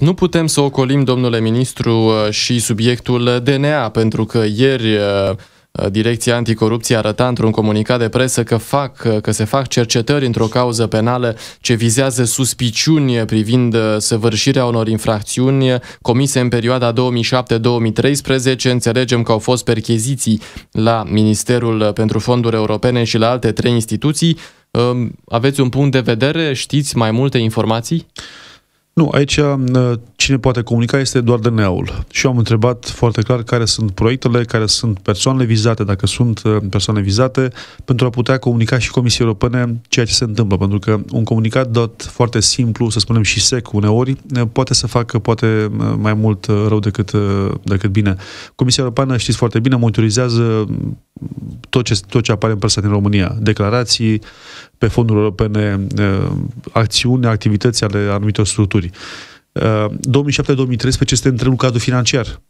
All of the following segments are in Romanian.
Nu putem să ocolim, domnule ministru, uh, și subiectul DNA, pentru că ieri uh, uh, Direcția Anticorupție arăta într-un comunicat de presă că, fac, că se fac cercetări într-o cauză penală ce vizează suspiciuni privind săvârșirea unor infracțiuni comise în perioada 2007-2013. Înțelegem că au fost percheziții la Ministerul pentru Fonduri Europene și la alte trei instituții. Um, aveți un punct de vedere? Știți mai multe informații? Nu, aici uh, cine poate comunica este doar DNA-ul. Și eu am întrebat foarte clar care sunt proiectele, care sunt persoanele vizate, dacă sunt uh, persoane vizate, pentru a putea comunica și Comisiei Europene ceea ce se întâmplă. Pentru că un comunicat dat foarte simplu, să spunem și sec uneori, poate să facă poate uh, mai mult uh, rău decât, decât bine. Comisia Europeană, știți foarte bine, monitorizează mm, tot ce, tot ce apare în presa din România. Declarații pe fonduri europene, acțiuni, activități ale anumitor structuri. 2007-2013 uh, este întregul cadru financiar.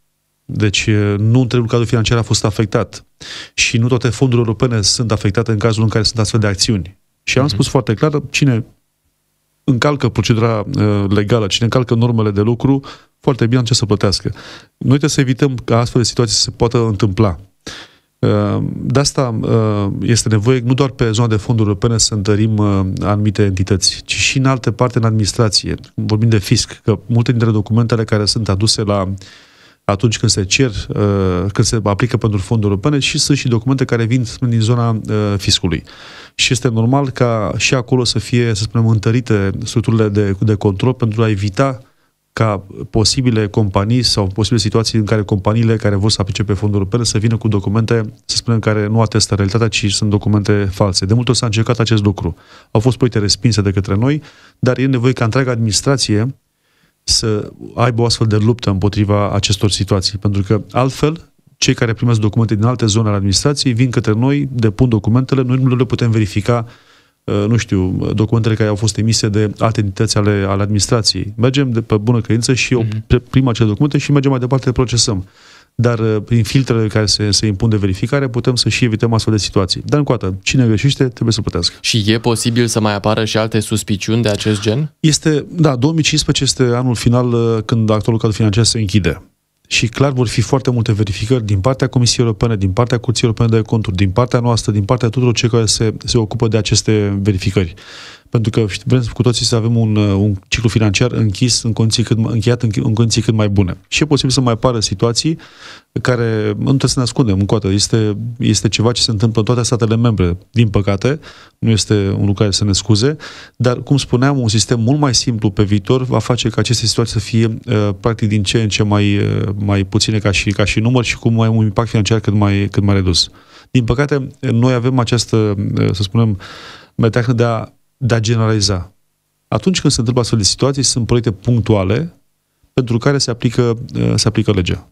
Deci uh, nu întregul cadru financiar a fost afectat. Și nu toate fondurile europene sunt afectate în cazul în care sunt astfel de acțiuni. Și am mm-hmm. spus foarte clar, cine încalcă procedura uh, legală, cine încalcă normele de lucru, foarte bine ce să plătească. Noi trebuie să evităm ca astfel de situații să se poată întâmpla. Uh, de asta uh, este nevoie nu doar pe zona de fonduri europene să întărim uh, anumite entități, ci și în alte parte în administrație. Vorbim de fisc, că multe dintre documentele care sunt aduse la atunci când se cer, când se aplică pentru fonduri europene și sunt și documente care vin din zona fiscului. Și este normal ca și acolo să fie, să spunem, întărite structurile de, de control pentru a evita ca posibile companii sau posibile situații în care companiile care vor să aplice pe fondul european să vină cu documente, să spunem, care nu atestă realitatea, ci sunt documente false. De multe ori s-a încercat acest lucru. Au fost proiecte respinse de către noi, dar e nevoie ca întreaga administrație să aibă o astfel de luptă împotriva acestor situații, pentru că altfel cei care primesc documente din alte zone ale administrației vin către noi, depun documentele, noi nu le putem verifica Uh, nu știu, documentele care au fost emise de alte entități ale, ale administrației. Mergem de pe bună credință și mm-hmm. primim acele documente și mergem mai departe, procesăm. Dar uh, prin filtrele care se, se impun de verificare putem să și evităm astfel de situații. Dar încă o dată, cine greșește trebuie să plătească. Și e posibil să mai apară și alte suspiciuni de acest gen? Este, da, 2015 este anul final uh, când actualul cadru financiar se închide și clar vor fi foarte multe verificări din partea Comisiei Europene, din partea Curții Europene de Conturi, din partea noastră, din partea tuturor cei care se, se ocupă de aceste verificări. Pentru că vrem cu toții să avem un, uh, un ciclu financiar închis, în condiții cât, încheiat în, în condiții cât mai bune. Și e posibil să mai apară situații care nu trebuie să ne ascundem în coate. Este, este ceva ce se întâmplă în toate statele membre, din păcate. Nu este un lucru care să ne scuze, dar, cum spuneam, un sistem mult mai simplu pe viitor va face ca aceste situații să fie, uh, practic, din ce în ce mai, uh, mai puține ca și, ca și număr și cu mai, un impact financiar cât mai, cât mai redus. Din păcate, noi avem această, să spunem, meteahnă de a de a generaliza. Atunci când se întâmplă astfel de situații, sunt proiecte punctuale pentru care se aplică, uh, se aplică legea.